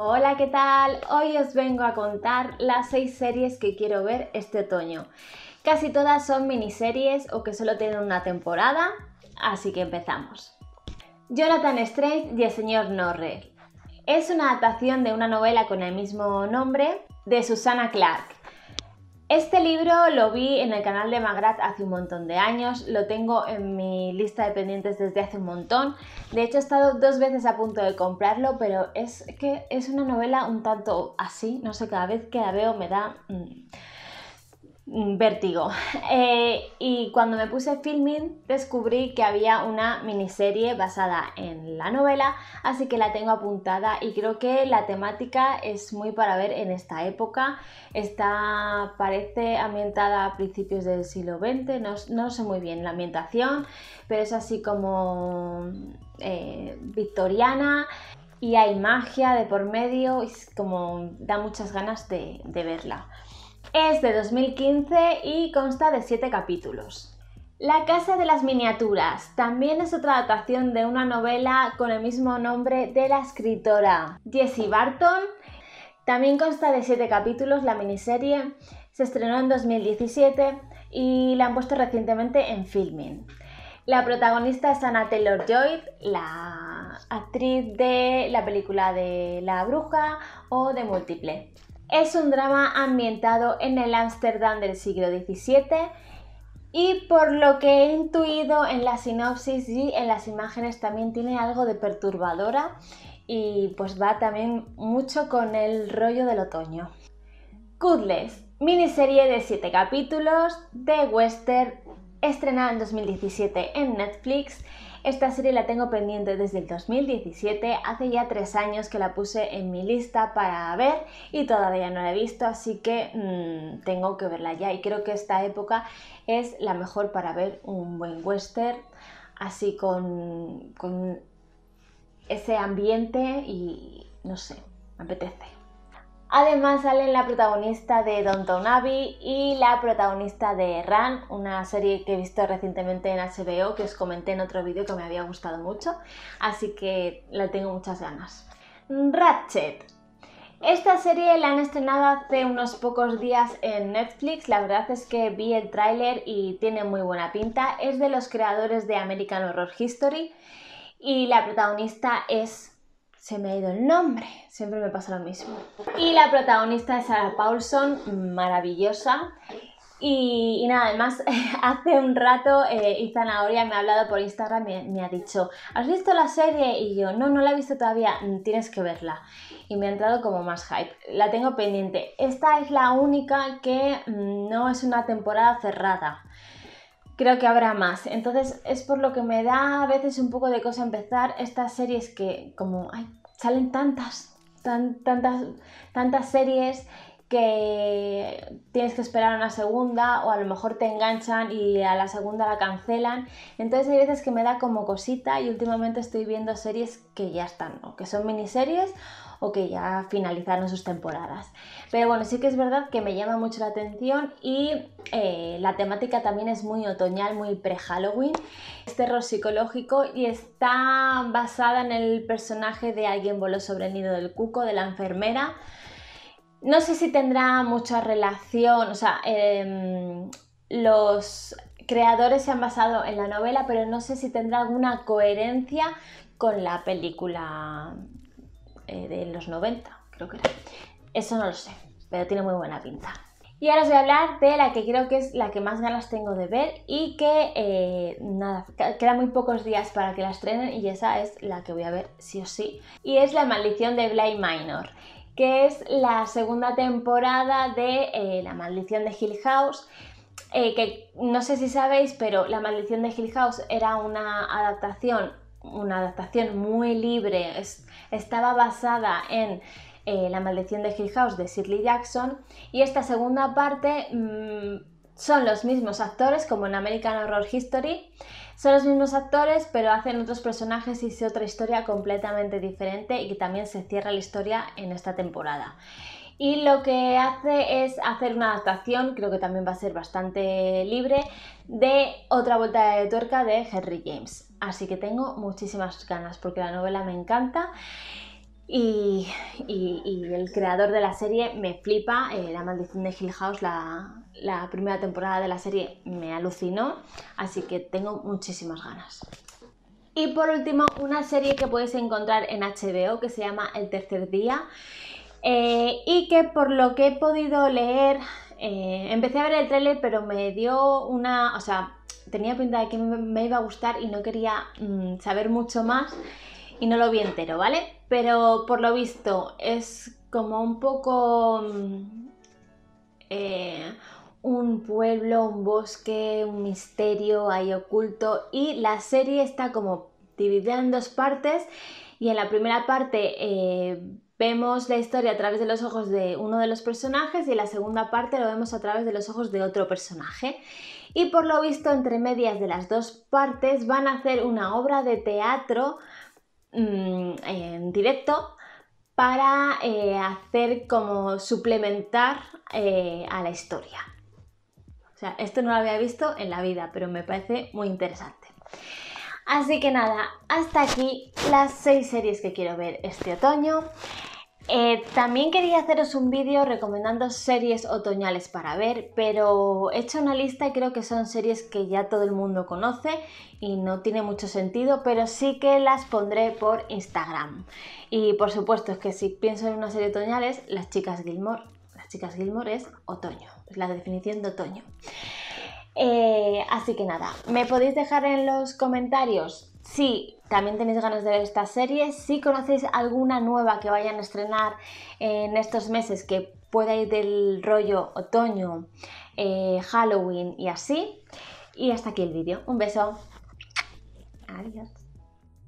Hola, ¿qué tal? Hoy os vengo a contar las seis series que quiero ver este otoño. Casi todas son miniseries o que solo tienen una temporada, así que empezamos. Jonathan Strange y el señor Norrell. Es una adaptación de una novela con el mismo nombre de Susanna Clark, este libro lo vi en el canal de Magrat hace un montón de años, lo tengo en mi lista de pendientes desde hace un montón. De hecho, he estado dos veces a punto de comprarlo, pero es que es una novela un tanto así, no sé, cada vez que la veo me da... Mm, vértigo. Eh, y cuando me puse filming descubrí que había una miniserie basada en la novela, así que la tengo apuntada y creo que la temática es muy para ver en esta época. Está, parece ambientada a principios del siglo XX, no, no sé muy bien la ambientación, pero es así como eh, victoriana. Y hay magia de por medio y es como da muchas ganas de verla. Es de 2015 y consta de 7 capítulos. La Casa de las Miniaturas también es otra adaptación de una novela con el mismo nombre de la escritora Jessie Barton. También consta de 7 capítulos la miniserie. Se estrenó en 2017 y la han puesto recientemente en filming. La protagonista es Anna Taylor Joy, la actriz de la película de La Bruja o de Múltiple. Es un drama ambientado en el Ámsterdam del siglo XVII y por lo que he intuido en la sinopsis y en las imágenes también tiene algo de perturbadora y pues va también mucho con el rollo del otoño. Kudles, miniserie de 7 capítulos de western estrenada en 2017 en Netflix esta serie la tengo pendiente desde el 2017, hace ya tres años que la puse en mi lista para ver y todavía no la he visto, así que mm, tengo que verla ya y creo que esta época es la mejor para ver un buen western, así con, con ese ambiente y no sé, me apetece. Además salen la protagonista de Downton Abbey y la protagonista de Run, una serie que he visto recientemente en HBO que os comenté en otro vídeo que me había gustado mucho, así que la tengo muchas ganas. Ratchet. Esta serie la han estrenado hace unos pocos días en Netflix, la verdad es que vi el tráiler y tiene muy buena pinta, es de los creadores de American Horror History y la protagonista es se me ha ido el nombre, siempre me pasa lo mismo. Y la protagonista es Sarah Paulson, maravillosa. Y, nada, además, hace un rato y eh, Zanahoria me ha hablado por Instagram, me, me ha dicho, ¿has visto la serie? Y yo, no, no la he visto todavía, mm, tienes que verla. Y me ha entrado como más hype, la tengo pendiente. Esta es la única que mm, no es una temporada cerrada creo que habrá más. Entonces es por lo que me da a veces un poco de cosa empezar estas series que como ay, salen tantas, tantas, tantas series que tienes que esperar una segunda o a lo mejor te enganchan y a la segunda la cancelan. Entonces hay veces que me da como cosita y últimamente estoy viendo series que ya están o que son miniseries o que ya finalizaron sus temporadas. Pero bueno, sí que es verdad que me llama mucho la atención y eh, la temática también es muy otoñal, muy pre-Halloween. Es terror psicológico y está basada en el personaje de Alguien voló sobre el nido del cuco, de la enfermera. No sé si tendrá mucha relación, o sea, em, los creadores se han basado en la novela, pero no sé si tendrá alguna coherencia con la película eh, de los 90, creo que era. Eso no lo sé, pero tiene muy buena pinta. Y ahora os voy a hablar de la que creo que es la que más ganas tengo de ver y que, eh, nada, quedan muy pocos días para que la estrenen y esa es la que voy a ver sí o sí. Y es La maldición de Bly Minor que es la segunda temporada de eh, La maldición de Hill House. Eh, que no sé si sabéis, pero La maldición de Hill House era una adaptación, una adaptación muy libre, estaba basada en eh, La maldición de Hill House de Sidley Jackson y esta segunda parte mm, son los mismos actores como en American Horror History son los mismos actores, pero hacen otros personajes y se otra historia completamente diferente y que también se cierra la historia en esta temporada. Y lo que hace es hacer una adaptación, creo que también va a ser bastante libre, de otra vuelta de tuerca de Henry James. Así que tengo muchísimas ganas porque la novela me encanta. Y, el creador de la serie me flipa. Eh, la maldición de Hill House, la, primera temporada de la serie, me alucinó. Así que tengo muchísimas ganas. Y por último, una serie que puedes encontrar en HBO que se llama El Tercer Día. Eh, y que por lo que he podido leer, eh, empecé a ver el tráiler, pero me dio una... O sea, tenía pinta de que me iba a gustar y no quería mm, saber mucho más y no lo vi entero, ¿vale? Pero por lo visto es como un poco mm, eh, un pueblo, un bosque, un misterio ahí oculto y la serie está como dividida en dos partes y en la primera parte eh, vemos la historia a través de los ojos de uno de los personajes y en la segunda parte lo vemos a través de los ojos de otro personaje. Y por lo visto, entre medias de las dos partes van a hacer una obra de teatro Mm, en directo para eh, hacer como suplementar eh, a la historia. O sea, esto no lo había visto en la vida, pero me parece muy interesante. Así que nada, hasta aquí las seis series que quiero ver este otoño. Eh, también quería haceros un vídeo recomendando series otoñales para ver, pero he hecho una lista y creo que son series que ya todo el mundo conoce y no tiene mucho sentido, pero sí que las pondré por Instagram. Y por supuesto es que si pienso en una serie otoñal Las Chicas Gilmore. Las Chicas Gilmore es otoño, es la definición de otoño. Eh, así que nada, me podéis dejar en los comentarios si también tenéis ganas de ver esta serie, si conocéis alguna nueva que vayan a estrenar en estos meses que pueda ir del rollo otoño, eh, Halloween y así. Y hasta aquí el vídeo. Un beso. Adiós.